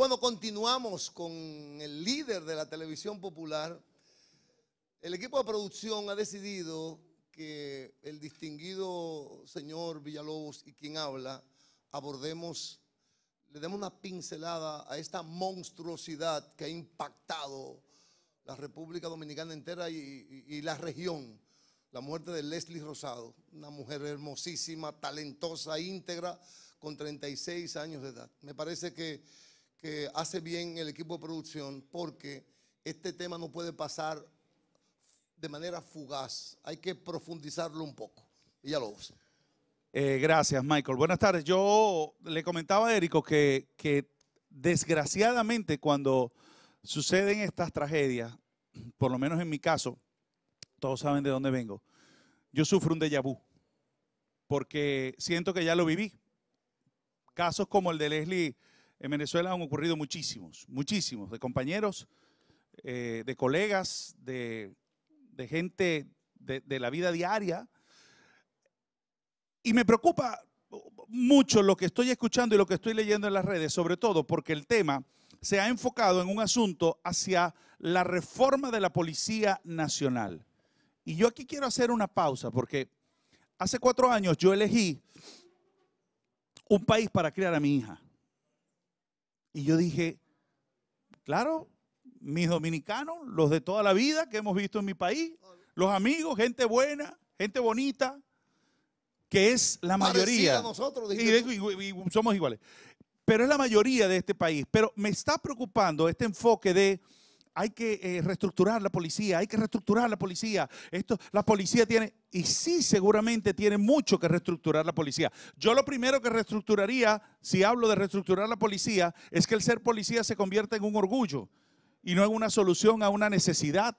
Bueno, continuamos con el líder de la televisión popular. El equipo de producción ha decidido que el distinguido señor Villalobos y quien habla abordemos, le demos una pincelada a esta monstruosidad que ha impactado la República Dominicana entera y, y la región. La muerte de Leslie Rosado, una mujer hermosísima, talentosa, íntegra, con 36 años de edad. Me parece que que hace bien el equipo de producción porque este tema no puede pasar de manera fugaz. Hay que profundizarlo un poco. Y ya lo uso. Eh, gracias, Michael. Buenas tardes. Yo le comentaba a Érico que, que desgraciadamente cuando suceden estas tragedias, por lo menos en mi caso, todos saben de dónde vengo, yo sufro un déjà vu porque siento que ya lo viví. Casos como el de Leslie en Venezuela han ocurrido muchísimos, muchísimos, de compañeros, eh, de colegas, de, gente de, de, la vida diaria. Y me preocupa mucho lo que estoy escuchando y lo que estoy leyendo en las redes, sobre todo porque el tema se ha enfocado en un asunto hacia la reforma de la Policía Nacional. Y yo aquí quiero hacer una pausa porque hace cuatro años yo elegí un país para criar a mi hija. Y yo dije, claro, mis dominicanos, los de toda la vida que hemos visto en mi país, los amigos, gente buena, gente bonita, que es la mayoría. A nosotros, y somos iguales. Pero es la mayoría de este país. Pero me está preocupando este enfoque de hay que eh, reestructurar la policía, hay que reestructurar la policía. Esto, la policía tiene, y sí seguramente tiene mucho que reestructurar la policía. Yo lo primero que reestructuraría, si hablo de reestructurar la policía, es que el ser policía se convierta en un orgullo y no en una solución a una necesidad.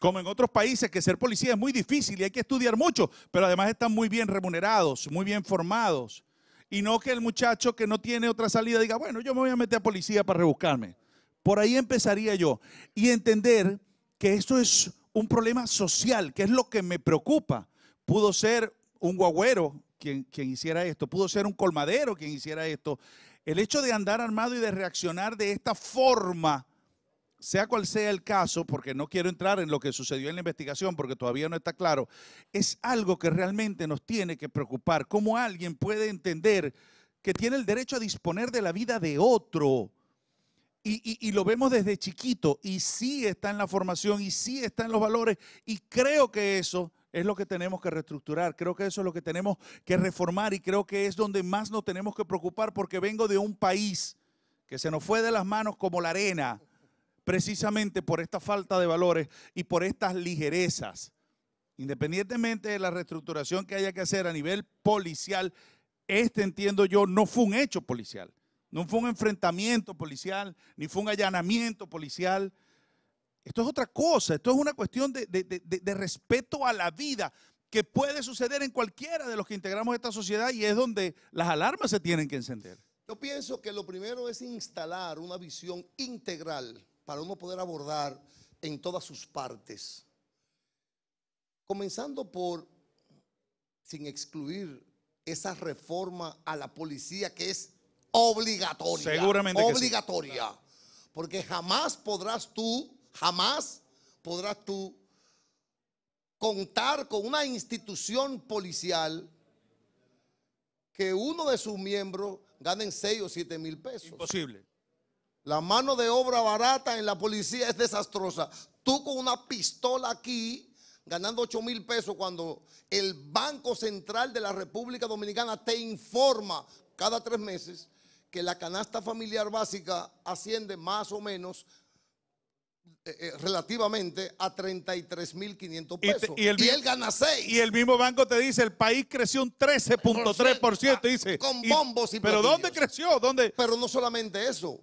Como en otros países, que ser policía es muy difícil y hay que estudiar mucho, pero además están muy bien remunerados, muy bien formados. Y no que el muchacho que no tiene otra salida diga, bueno, yo me voy a meter a policía para rebuscarme. Por ahí empezaría yo. Y entender que esto es un problema social, que es lo que me preocupa. Pudo ser un guagüero quien, quien hiciera esto, pudo ser un colmadero quien hiciera esto. El hecho de andar armado y de reaccionar de esta forma, sea cual sea el caso, porque no quiero entrar en lo que sucedió en la investigación porque todavía no está claro, es algo que realmente nos tiene que preocupar. ¿Cómo alguien puede entender que tiene el derecho a disponer de la vida de otro? Y, lo vemos desde chiquito y sí está en la formación y sí está en los valores y creo que eso es lo que tenemos que reestructurar, creo que eso es lo que tenemos que reformar y creo que es donde más nos tenemos que preocupar porque vengo de un país que se nos fue de las manos como la arena precisamente por esta falta de valores y por estas ligerezas. Independientemente de la reestructuración que haya que hacer a nivel policial, este entiendo yo no fue un hecho policial no fue un enfrentamiento policial, ni fue un allanamiento policial. Esto es otra cosa, esto es una cuestión de, respeto a la vida que puede suceder en cualquiera de los que integramos esta sociedad y es donde las alarmas se tienen que encender. Yo pienso que lo primero es instalar una visión integral para uno poder abordar en todas sus partes. Comenzando por, sin excluir esa reforma a la policía que es obligatoria. Seguramente. Obligatoria. Porque jamás podrás tú, jamás podrás tú contar con una institución policial que uno de sus miembros gane 6 o 7 mil pesos. Imposible. La mano de obra barata en la policía es desastrosa. Tú con una pistola aquí ganando 8 mil pesos cuando el Banco Central de la República Dominicana te informa cada tres meses que la canasta familiar básica asciende más o menos eh, eh, relativamente a 33.500 pesos. Y, pesos. y, el, él gana 6. Y el mismo banco te dice, el país creció un 13.3%. dice, ah, con bombos y, y Pero ¿dónde creció? ¿Dónde? Pero no solamente eso.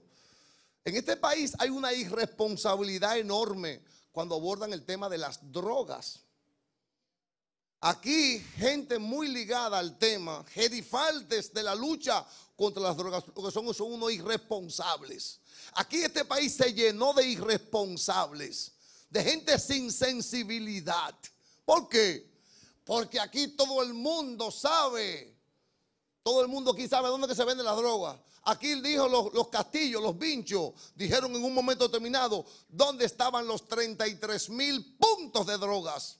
En este país hay una irresponsabilidad enorme cuando abordan el tema de las drogas. Aquí gente muy ligada al tema, gerifaltes de la lucha contra las drogas, que son unos irresponsables. Aquí este país se llenó de irresponsables, de gente sin sensibilidad. ¿Por qué? Porque aquí todo el mundo sabe, todo el mundo aquí sabe dónde que se venden las drogas. Aquí dijo los, castillos, los vinchos, dijeron en un momento determinado dónde estaban los 33 mil puntos de drogas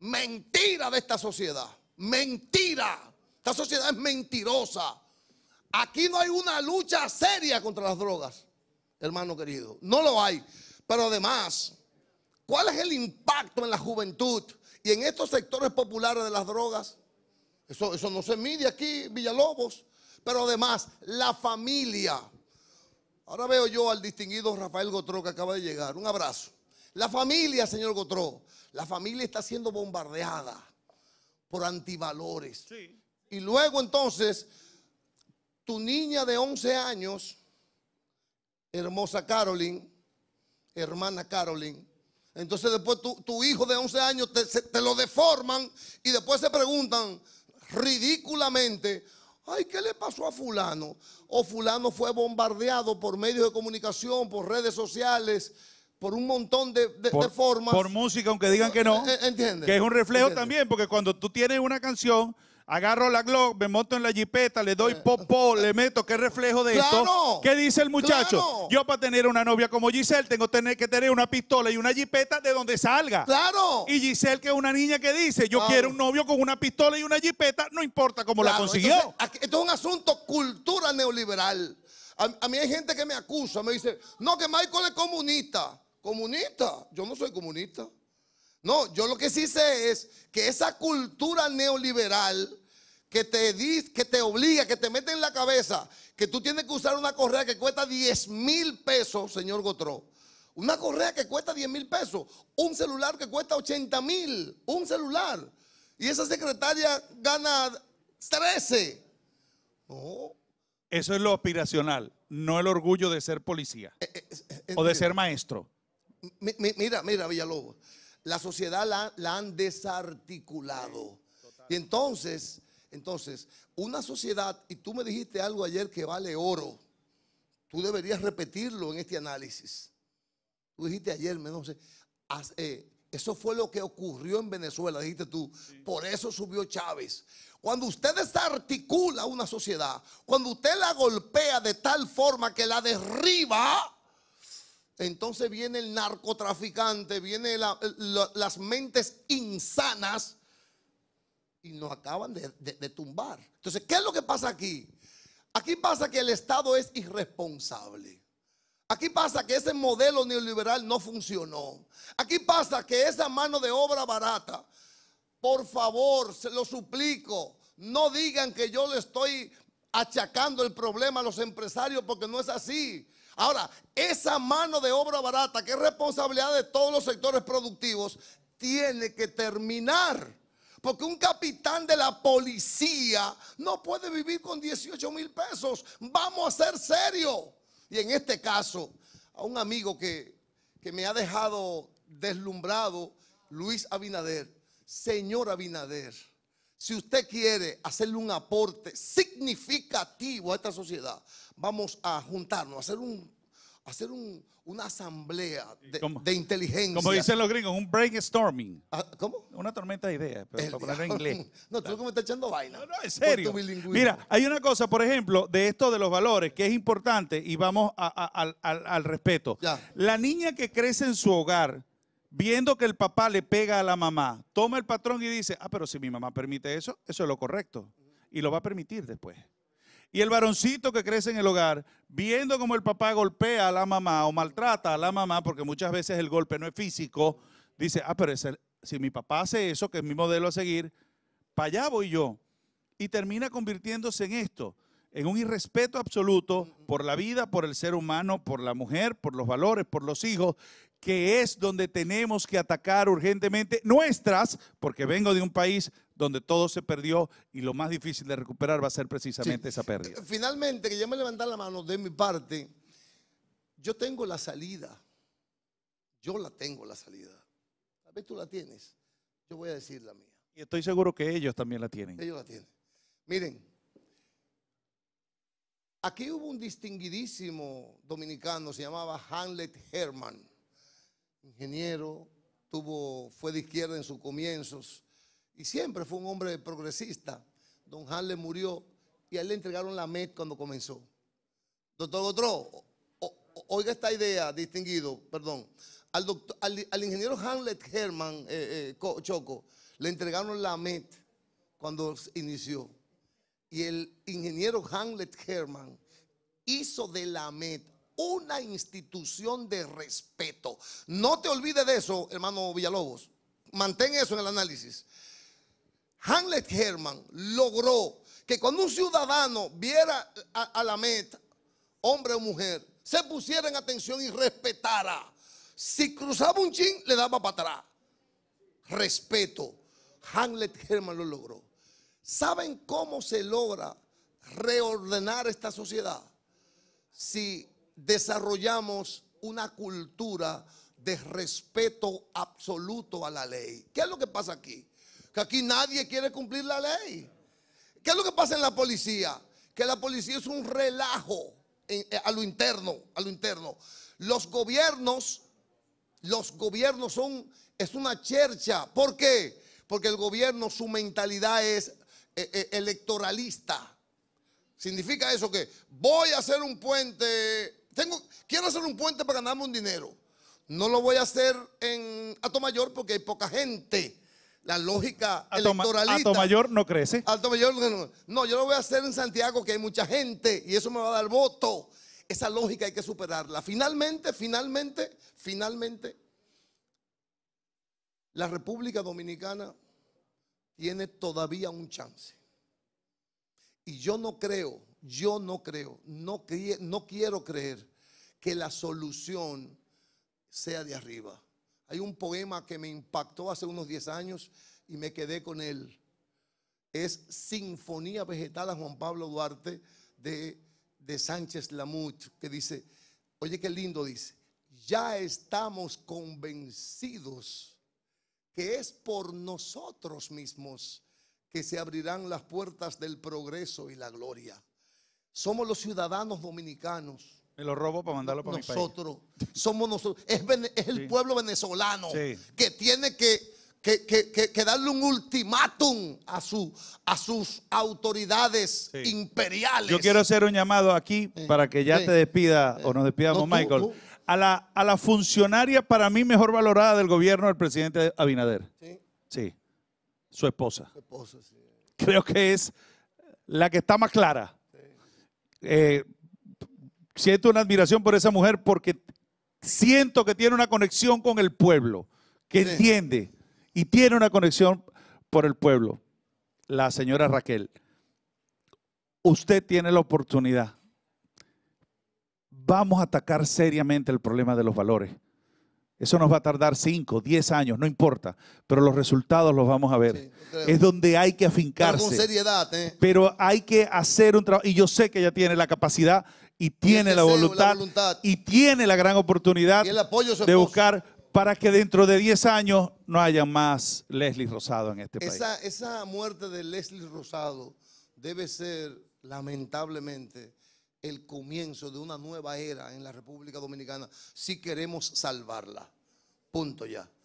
Mentira de esta sociedad. Mentira. Esta sociedad es mentirosa. Aquí no hay una lucha seria contra las drogas, hermano querido. No lo hay. Pero además, ¿cuál es el impacto en la juventud y en estos sectores populares de las drogas? Eso, eso no se mide aquí, Villalobos. Pero además, la familia. Ahora veo yo al distinguido Rafael Gotró que acaba de llegar. Un abrazo. La familia, señor Gotró, la familia está siendo bombardeada por antivalores. Y luego entonces, tu niña de 11 años, hermosa Carolyn, hermana Carolyn, entonces después tu, hijo de 11 años te, te lo deforman y después se preguntan ridículamente, Ay, ¿qué le pasó a fulano? O fulano fue bombardeado por medios de comunicación, por redes sociales por un montón de, formas. Por música, aunque digan que no. Eh, eh, Entiende. Que es un reflejo también, porque cuando tú tienes una canción, agarro la Glock, me monto en la jipeta, le doy eh, popó, le meto, qué reflejo de esto. ¿Qué dice el muchacho? Yo para tener una novia como Giselle tengo tener que tener una pistola y una jipeta de donde salga. Claro. Y Giselle que es una niña que dice, yo quiero un novio con una pistola y una jipeta, no importa cómo la consiguió. esto es un asunto cultura neoliberal. a mí hay gente que me acusa, me dice, no, que Michael es comunista comunista. Yo no soy comunista. No, yo lo que sí sé es que esa cultura neoliberal que te, que te obliga, que te mete en la cabeza, que tú tienes que usar una correa que cuesta 10 mil pesos, señor Gotró. Una correa que cuesta 10 mil pesos, un celular que cuesta 80 mil, un celular. Y esa secretaria gana 13. Eso es lo aspiracional, no el orgullo de ser policía eh, eh, o de ser maestro. Mira, mira, Villalobos. La sociedad la, han desarticulado. Y entonces, entonces, una sociedad, y tú me dijiste algo ayer que vale oro, tú deberías repetirlo en este análisis. Tú dijiste ayer, no eh, eso fue lo que ocurrió en Venezuela, dijiste tú. Por eso subió Chávez. Cuando usted desarticula una sociedad, cuando usted la golpea de tal forma que la derriba, entonces viene el narcotraficante, viene las mentes insanas y nos acaban de tumbar. Entonces, ¿qué es lo que pasa aquí? Aquí pasa que el Estado es irresponsable. Aquí pasa que ese modelo neoliberal no funcionó. Aquí pasa que esa mano de obra barata, por favor, se lo suplico, no digan que yo le estoy achacando el problema a los empresarios porque no es así. Ahora, esa mano de obra barata, que es responsabilidad de todos los sectores productivos, tiene que terminar. Porque un capitán de la policía no puede vivir con 18 mil pesos. Vamos a ser serios. Y en este caso, a un amigo que, me ha dejado deslumbrado, Luis Abinader. Señor Abinader. Si usted quiere hacerle un aporte significativo a esta sociedad, vamos a juntarnos, a hacer un hacer una asamblea de, inteligencia. Como dicen los gringos, un brainstorming. Ah, ¿Cómo? Una tormenta de ideas, pero para en inglés. No, tú lo me estás echando vaina. No, en serio. Mira, hay una cosa, por ejemplo, de esto de los valores que es importante y vamos al, respeto. La niña que crece en su hogar viendo que el papá le pega a la mamá, toma el patrón y dice, ah, pero si mi mamá permite eso, eso es lo correcto. Y lo va a permitir después. Y el varoncito que crece en el hogar, viendo como el papá golpea a la mamá o maltrata a la mamá, porque muchas veces el golpe no es físico, dice, ah, pero si mi papá hace eso, que es mi modelo a seguir, para allá voy yo. Y termina convirtiéndose en esto en un irrespeto absoluto mm, mm. por la vida, por el ser humano, por la mujer, por los valores, por los hijos, que es donde tenemos que atacar urgentemente nuestras, porque mm. vengo de un país donde todo se perdió y lo más difícil de recuperar va a ser precisamente esa pérdida. Finalmente, que ya me levantar la mano de mi parte, yo tengo la salida. Yo la tengo la salida. A ver, tú la tienes. Yo voy a decir la mía. Y estoy seguro que ellos también la tienen. Ellos la tienen. Miren, Aquí hubo un distinguidísimo dominicano, se llamaba Hamlet Herman, ingeniero, fue de izquierda en sus comienzos y siempre fue un hombre progresista. Don Hamlet murió y a él le entregaron la MED cuando comenzó. Doctor otro, oiga esta idea, distinguido, perdón. Al, ingeniero Hamlet Herman eh, eh, Choco le entregaron la MED cuando inició y el ingeniero Hamlet Herman hizo de la MED una institución de respeto. No te olvides de eso, hermano Villalobos. Mantén eso en el análisis. Hamlet Herman logró que cuando un ciudadano viera a, la met, hombre o mujer, se pusiera en atención y respetara. Si cruzaba un chin, le daba para atrás. Respeto. Hamlet Herman lo logró. ¿Saben cómo se logra reordenar esta sociedad? Si desarrollamos una cultura de respeto absoluto a la ley. ¿Qué es lo que pasa aquí? Que aquí nadie quiere cumplir la ley. ¿Qué es lo que pasa en la policía? Que la policía es un relajo eh, a lo interno, a lo interno. Los gobiernos, los gobiernos son, es una chercha. ¿Por qué? Porque el gobierno, su mentalidad es e, e, electoralista. Significa eso que voy a hacer un puente, tengo, quiero hacer un puente para ganarme un dinero. No lo voy a hacer en Alto Mayor porque hay poca gente. La lógica Alto, Mayor no crece. alto no, no, yo lo voy a hacer en Santiago que hay mucha gente y eso me va a dar voto. Esa lógica hay que superarla. Finalmente, finalmente, finalmente, la República Dominicana tiene todavía un chance. Y yo no creo, yo no creo, no, quiero creer que la solución sea de arriba. Hay un poema que me impactó hace unos 10 años y me quedé con él. Es Sinfonía Vegetal a Juan Pablo Duarte de, Sánchez Lamut, que dice, oye qué lindo dice, ya estamos convencidos que es por nosotros mismos que se abrirán las puertas del progreso y la gloria. Somos los ciudadanos dominicanos. Y los robo para mandarlo para nosotros, país. Somos nosotros. Es, el pueblo venezolano que tiene que, darle un ultimátum a, a sus autoridades imperiales. Yo quiero hacer un llamado aquí eh, para que ya eh, te despida eh. o nos despidamos, Michael a la, funcionaria para mí mejor valorada del gobierno del presidente Abinader. Sí. Sí. Su esposa. Su esposa, sí. Creo que es la que está más clara. Eh, siento una admiración por esa mujer porque siento que tiene una conexión con el pueblo, que entiende y tiene una conexión por el pueblo. La señora Raquel, usted tiene la oportunidad vamos a atacar seriamente el problema de los valores. Eso nos va a tardar 5, 10 años, no importa, pero los resultados los vamos a ver. es donde hay que afincarse. Pero con seriedad, ¿eh? Pero hay que hacer un trabajo. Y yo sé que ella tiene la capacidad y tiene la, voluntad, y tiene la gran oportunidad de buscar para que dentro de 10 años no haya más Leslie Rosado en este país. Esa muerte de Leslie Rosado debe ser, lamentablemente, el comienzo de una nueva era en la República Dominicana si queremos salvarla. Punto ya.